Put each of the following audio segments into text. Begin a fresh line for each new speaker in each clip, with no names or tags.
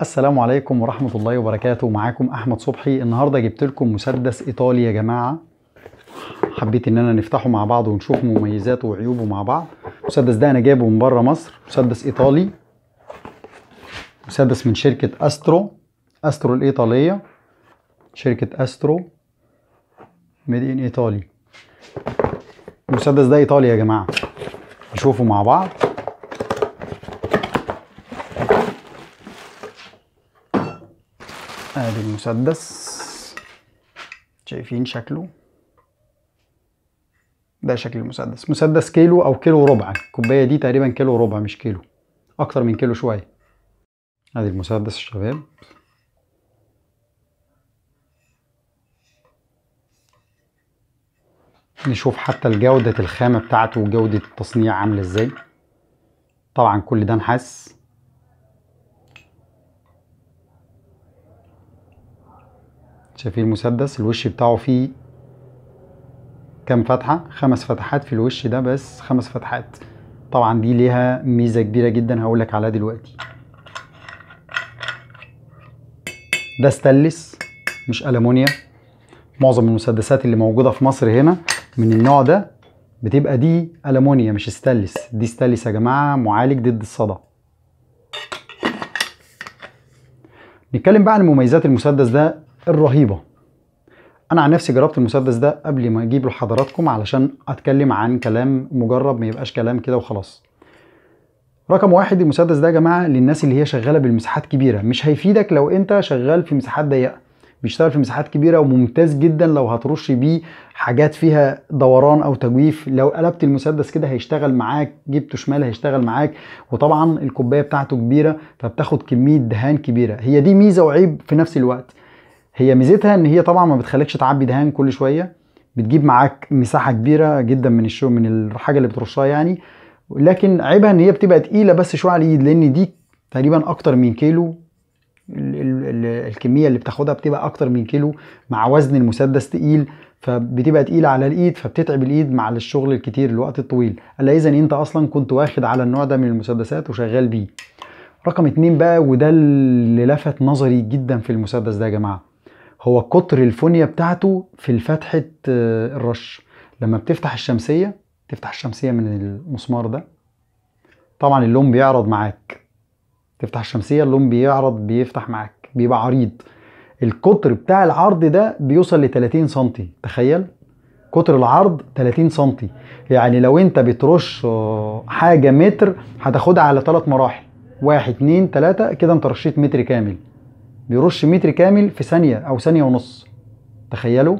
السلام عليكم ورحمة الله وبركاته معاكم أحمد صبحي النهاردة جبت لكم مسدس إيطالي يا جماعة حبيت إن أنا نفتحه مع بعض ونشوف مميزاته وعيوبه مع بعض المسدس ده أنا جايبه من بره مصر مسدس إيطالي مسدس من شركة أسترو أسترو الإيطالية شركة أسترو ميد إن إيطالي المسدس ده إيطالي يا جماعة نشوفه مع بعض ادي المسدس شايفين شكله ده شكل المسدس مسدس كيلو او كيلو ربع الكوبايه دي تقريبا كيلو ربع مش كيلو اكتر من كيلو شويه ادي المسدس الشباب شباب نشوف حتى الجودة الخامة بتاعته وجودة التصنيع عاملة ازاي طبعا كل ده نحاس شايفين المسدس الوش بتاعه فيه كام فتحة خمس فتحات في الوش ده بس خمس فتحات طبعا دي ليها ميزة كبيرة جدا هقولك عليها دلوقتي ده ستلس مش ألمونيا معظم المسدسات اللي موجودة في مصر هنا من النوع ده بتبقى دي ألمونيا مش ستلس دي ستلس يا جماعة معالج ضد الصدى نتكلم بقى عن مميزات المسدس ده الرهيبه انا عن نفسي جربت المسدس ده قبل ما أجيب لحضراتكم علشان اتكلم عن كلام مجرب ما يبقاش كلام كده وخلاص رقم واحد المسدس ده يا جماعه للناس اللي هي شغاله بالمساحات كبيره مش هيفيدك لو انت شغال في مساحات ضيقه بيشتغل في مساحات كبيره وممتاز جدا لو هترش بيه حاجات فيها دوران او تجويف لو قلبت المسدس كده هيشتغل معاك جبته شمال هيشتغل معاك وطبعا الكوبايه بتاعته كبيره فبتاخد كميه دهان كبيره هي دي ميزه وعيب في نفس الوقت هي ميزتها ان هي طبعا ما بتخليكش تعبي دهان كل شويه بتجيب معاك مساحه كبيره جدا من الشو من الحاجه اللي بترشها يعني لكن عيبها ان هي بتبقى تقيله بس شويه على الايد لان دي تقريبا اكتر من كيلو الكميه اللي بتاخدها بتبقى اكتر من كيلو مع وزن المسدس تقيل فبتبقى تقيله على الايد فبتتعب الايد مع الشغل الكتير الوقت الطويل الا اذا انت اصلا كنت واخد على النوع ده من المسدسات وشغال بيه رقم اتنين بقى وده اللي لفت نظري جدا في المسدس ده يا جماعه هو قطر الفونيا بتاعته في فتحة آه، الرش لما بتفتح الشمسية تفتح الشمسية من المسمار ده طبعا اللون بيعرض معاك تفتح الشمسية اللون بيعرض بيفتح معاك بيبقى عريض القطر بتاع العرض ده بيوصل ل 30 سم تخيل قطر العرض 30 سم يعني لو انت بترش آه، حاجة متر هتاخدها على ثلاث مراحل واحد اتنين تلاتة كده انت رشيت متر كامل بيرش متر كامل في ثانية أو ثانية ونص تخيلوا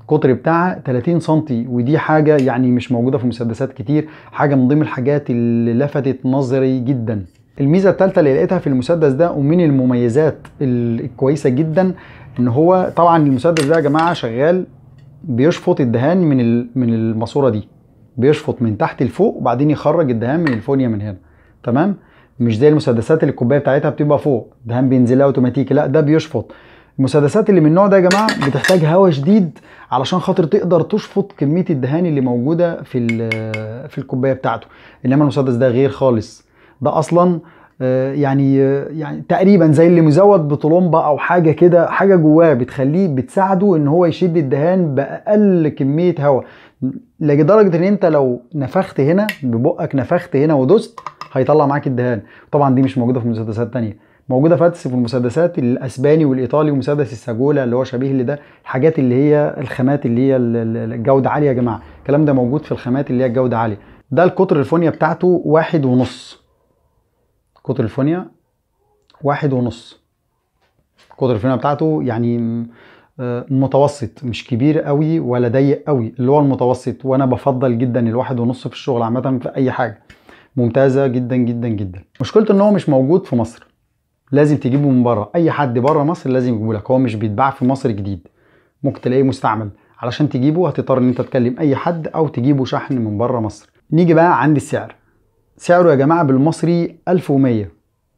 القطر بتاعها 30 سنتي ودي حاجة يعني مش موجودة في مسدسات كتير حاجة من ضمن الحاجات اللي لفتت نظري جدا الميزة الثالثة اللي لقيتها في المسدس ده ومن المميزات الكويسة جدا ان هو طبعا المسدس ده يا جماعة شغال بيشفط الدهان من من الماسورة دي بيشفط من تحت لفوق وبعدين يخرج الدهان من الفونيا من هنا تمام مش زي المسدسات اللي الكوبايه بتاعتها بتبقى فوق دهان بينزلها اوتوماتيكي لا ده بيشفط المسدسات اللي من النوع ده يا جماعه بتحتاج هواء شديد علشان خاطر تقدر تشفط كميه الدهان اللي موجوده في في الكوبايه بتاعته انما المسدس ده غير خالص ده اصلا آه، يعني آه، يعني تقريبا زي اللي مزود بطلمبه او حاجه كده حاجه جواه بتخليه بتساعده ان هو يشد الدهان باقل كميه هواء لدرجه ان انت لو نفخت هنا ببقك نفخت هنا ودوست هيطلع معاك الدهان طبعا دي مش موجوده في مسدسات تانية موجوده فاتس في المسدسات الاسباني والايطالي ومسدس الساجولا اللي هو شبيه لده الحاجات اللي هي الخامات اللي هي الجوده عاليه يا جماعه الكلام ده موجود في الخامات اللي هي الجوده عاليه ده القطر الفونيا بتاعته واحد ونص قطر الفونيا واحد ونص قطر الفونيا بتاعته يعني آه، متوسط مش كبير قوي ولا ضيق قوي اللي هو المتوسط وانا بفضل جدا الواحد ونص في الشغل عامه في اي حاجه ممتازه جدا جدا جدا مشكلته ان هو مش موجود في مصر لازم تجيبه من بره اي حد بره مصر لازم يجيبه لك هو مش بيتباع في مصر جديد ممكن تلاقيه مستعمل علشان تجيبه هتضطر ان انت تكلم اي حد او تجيبه شحن من بره مصر نيجي بقى عند السعر سعره يا جماعه بالمصري 1100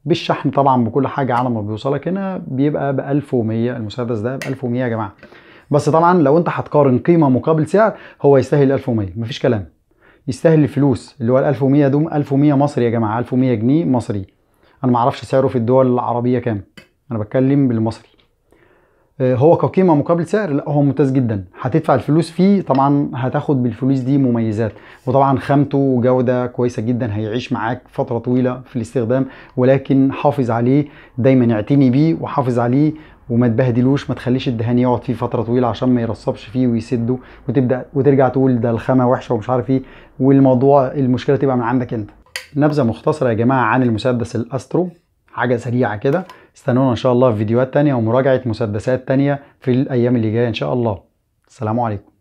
بالشحن طبعا بكل حاجه على ما بيوصلك هنا بيبقى ب 1100 المسدس ده ب 1100 يا جماعه بس طبعا لو انت هتقارن قيمه مقابل سعر هو يستاهل 1100 مفيش كلام يستاهل الفلوس اللي هو ال 1100 دوم 1100 مصري يا جماعه 1100 جنيه مصري انا ما اعرفش سعره في الدول العربيه كام انا بتكلم بالمصري آه، هو كقيمه مقابل سعر لا هو ممتاز جدا هتدفع الفلوس فيه طبعا هتاخد بالفلوس دي مميزات وطبعا خامته وجوده كويسه جدا هيعيش معاك فتره طويله في الاستخدام ولكن حافظ عليه دايما اعتني بيه وحافظ عليه وما تبهدلوش ما تخليش الدهان يقعد فيه فتره طويله عشان ما يرصبش فيه ويسده وتبدا وترجع تقول ده الخامه وحشه ومش عارف ايه والموضوع المشكله تبقى من عندك انت نبذه مختصره يا جماعه عن المسدس الاسترو حاجه سريعه كده استنونا ان شاء الله في فيديوهات تانية ومراجعه مسدسات تانية في الايام اللي جايه ان شاء الله السلام عليكم